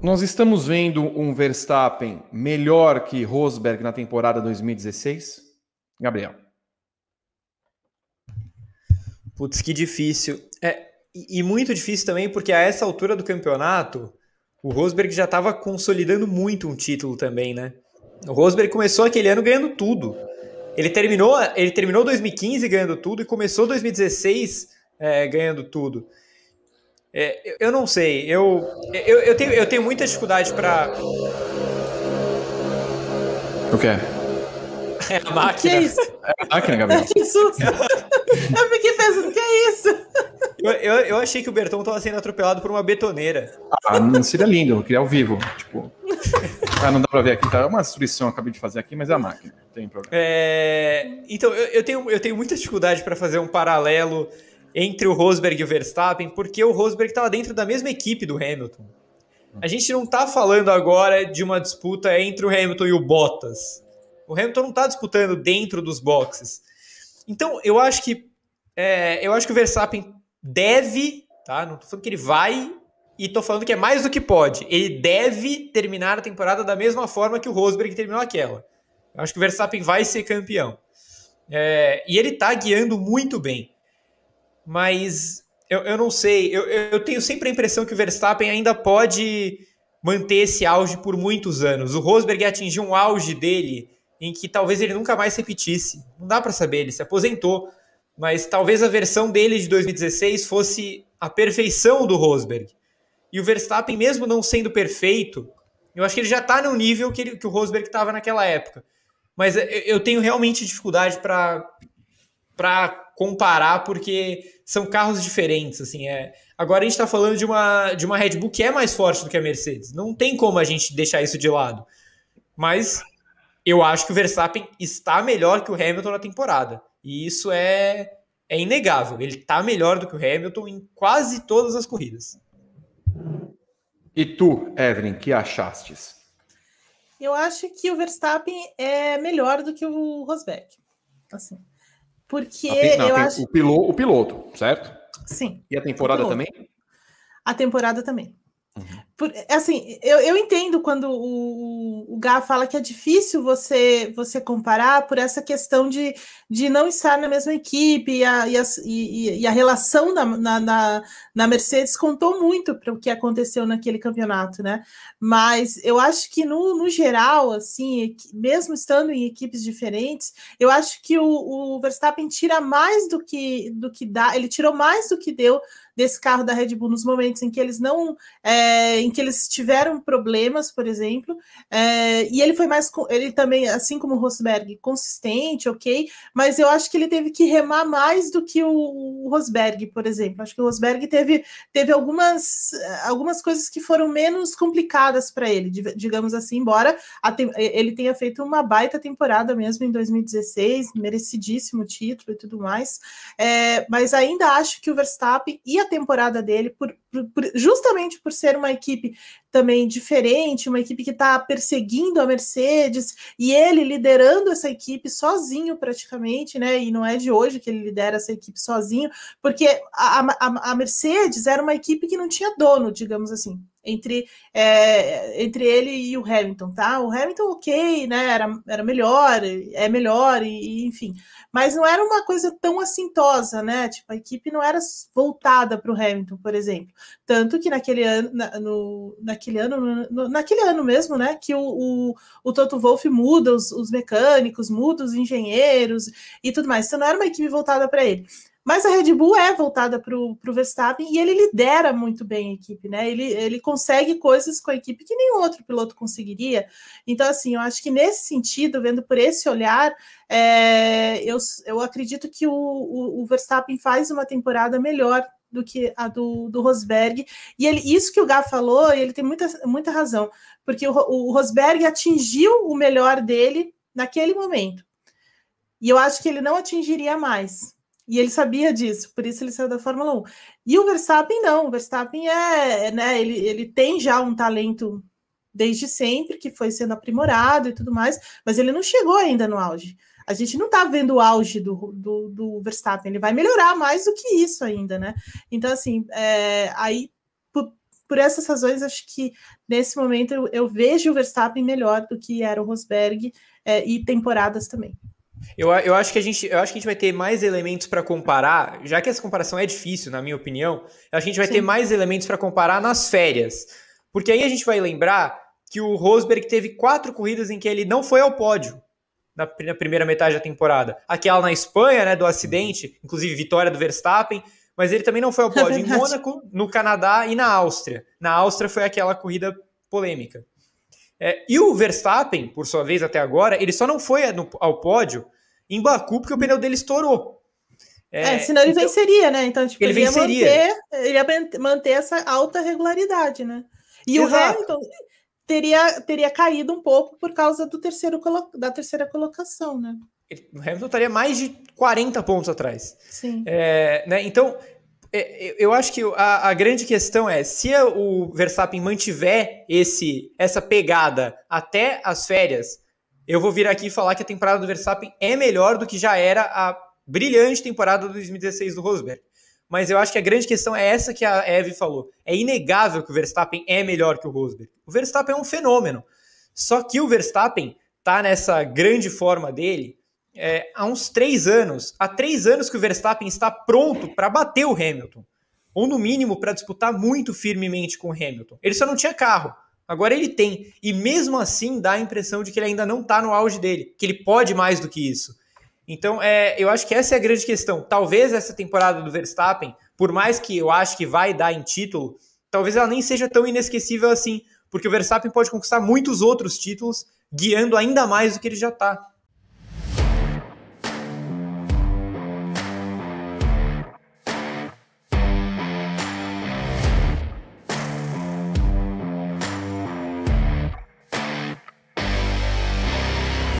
Nós estamos vendo um Verstappen melhor que Rosberg na temporada 2016? Gabriel. Putz, que difícil. É, e muito difícil também, porque a essa altura do campeonato, o Rosberg já estava consolidando muito um título também, né? O Rosberg começou aquele ano ganhando tudo. Ele terminou, ele terminou 2015 ganhando tudo e começou 2016 é, ganhando tudo. É, eu não sei, eu, eu, eu, tenho, eu tenho muita dificuldade para. O quê? É a máquina. Que é isso? É a máquina, Gabriel. que susto! eu fiquei pensando, que é isso? Eu, eu, eu achei que o Berton estava sendo atropelado por uma betoneira. Ah, não seria lindo, eu queria ao vivo. Tipo. Ah, não dá para ver aqui, tá? É uma destruição que eu acabei de fazer aqui, mas é a máquina. Tem problema. É... Então, eu, eu, tenho, eu tenho muita dificuldade para fazer um paralelo entre o Rosberg e o Verstappen, porque o Rosberg estava dentro da mesma equipe do Hamilton. A gente não está falando agora de uma disputa entre o Hamilton e o Bottas. O Hamilton não está disputando dentro dos boxes. Então, eu acho que é, eu acho que o Verstappen deve, tá? Não estou falando que ele vai e estou falando que é mais do que pode. Ele deve terminar a temporada da mesma forma que o Rosberg terminou aquela. Eu acho que o Verstappen vai ser campeão. É, e ele está guiando muito bem mas eu, eu não sei. Eu, eu tenho sempre a impressão que o Verstappen ainda pode manter esse auge por muitos anos. O Rosberg atingiu um auge dele em que talvez ele nunca mais repetisse. Não dá para saber, ele se aposentou. Mas talvez a versão dele de 2016 fosse a perfeição do Rosberg. E o Verstappen, mesmo não sendo perfeito, eu acho que ele já está no nível que, ele, que o Rosberg estava naquela época. Mas eu tenho realmente dificuldade para comparar porque são carros diferentes, assim, é. Agora a gente está falando de uma de uma Red Bull que é mais forte do que a Mercedes. Não tem como a gente deixar isso de lado. Mas eu acho que o Verstappen está melhor que o Hamilton na temporada. E isso é é inegável. Ele está melhor do que o Hamilton em quase todas as corridas. E tu, Evelyn, que achastes? Eu acho que o Verstappen é melhor do que o Rosberg. Assim. Porque não, eu acho. O piloto, o piloto, certo? Sim. E a temporada também? A temporada também. Uhum. Por, é assim, eu, eu entendo quando o, o Gá fala que é difícil você você comparar por essa questão de, de não estar na mesma equipe e a, e a, e, e a relação na, na, na, na Mercedes contou muito para o que aconteceu naquele campeonato, né? Mas eu acho que no, no geral, assim, mesmo estando em equipes diferentes, eu acho que o, o Verstappen tira mais do que, do que dá, ele tirou mais do que deu desse carro da Red Bull nos momentos em que eles não, é, em que eles tiveram problemas, por exemplo, é, e ele foi mais, ele também, assim como o Rosberg, consistente, ok, mas eu acho que ele teve que remar mais do que o, o Rosberg, por exemplo. Acho que o Rosberg teve, teve algumas, algumas coisas que foram menos complicadas para ele, digamos assim, embora a, ele tenha feito uma baita temporada mesmo em 2016, merecidíssimo título e tudo mais, é, mas ainda acho que o Verstappen e a temporada dele por justamente por ser uma equipe também diferente, uma equipe que está perseguindo a Mercedes e ele liderando essa equipe sozinho praticamente, né? E não é de hoje que ele lidera essa equipe sozinho, porque a, a, a Mercedes era uma equipe que não tinha dono, digamos assim. Entre, é, entre ele e o Hamilton, tá? O Hamilton, ok, né? Era, era melhor, é melhor, e, e enfim. Mas não era uma coisa tão assintosa, né? Tipo, a equipe não era voltada para o Hamilton, por exemplo. Tanto que naquele ano, na, no, naquele ano, no, naquele ano mesmo, né? Que o, o, o Toto Wolff muda os, os mecânicos, muda os engenheiros e tudo mais. Então não era uma equipe voltada para ele. Mas a Red Bull é voltada para o Verstappen e ele lidera muito bem a equipe, né? Ele, ele consegue coisas com a equipe que nenhum outro piloto conseguiria. Então, assim, eu acho que nesse sentido, vendo por esse olhar, é, eu, eu acredito que o, o, o Verstappen faz uma temporada melhor do que a do, do Rosberg. E ele, isso que o Gá falou, ele tem muita, muita razão, porque o, o Rosberg atingiu o melhor dele naquele momento. E eu acho que ele não atingiria mais. E ele sabia disso, por isso ele saiu da Fórmula 1. E o Verstappen não, o Verstappen é, né, ele, ele tem já um talento desde sempre, que foi sendo aprimorado e tudo mais, mas ele não chegou ainda no auge a gente não está vendo o auge do, do, do, Verstappen, ele vai melhorar mais do que isso ainda, né? Então, assim, é, aí por, por, essas razões, acho que nesse momento eu, eu, vejo o Verstappen melhor do que era o Rosberg é, e temporadas também. Eu, eu, acho que a gente, eu acho que a gente vai ter mais elementos para comparar, já que essa comparação é difícil, na minha opinião, a gente vai Sim. ter mais elementos para comparar nas férias. Porque aí a gente vai lembrar que o Rosberg teve quatro corridas em que ele não foi ao pódio na, na primeira metade da temporada. Aquela na Espanha, né, do acidente, inclusive vitória do Verstappen, mas ele também não foi ao é pódio é em Mônaco, no Canadá e na Áustria. Na Áustria foi aquela corrida polêmica. É, e o Verstappen, por sua vez até agora, ele só não foi no, ao pódio em Baku porque o pneu dele estourou. É, é senão ele então, venceria, né? Então, tipo, ele, ele venceria. Ia manter, ele ia manter essa alta regularidade, né? E Exato. o Hamilton, teria, teria caído um pouco por causa do terceiro da terceira colocação, né? O Hamilton estaria mais de 40 pontos atrás. Sim. É, né? Então, é, eu acho que a, a, grande questão é se o Verstappen mantiver esse essa pegada até as férias, eu vou vir aqui falar que a temporada do Verstappen é melhor do que já era a brilhante temporada de 2016 do Rosberg. Mas eu acho que a grande questão é essa que a Eve falou. É inegável que o Verstappen é melhor que o Rosberg. O Verstappen é um fenômeno. Só que o Verstappen tá nessa grande forma dele é, há uns três anos. Há três anos que o Verstappen está pronto para bater o Hamilton. Ou, no mínimo, para disputar muito firmemente com o Hamilton. Ele só não tinha carro. Agora ele tem. E mesmo assim dá a impressão de que ele ainda não está no auge dele, que ele pode mais do que isso. Então, é, eu acho que essa é a grande questão. Talvez essa temporada do Verstappen, por mais que eu acho que vai dar em título, talvez ela nem seja tão inesquecível assim, porque o Verstappen pode conquistar muitos outros títulos, guiando ainda mais do que ele já está.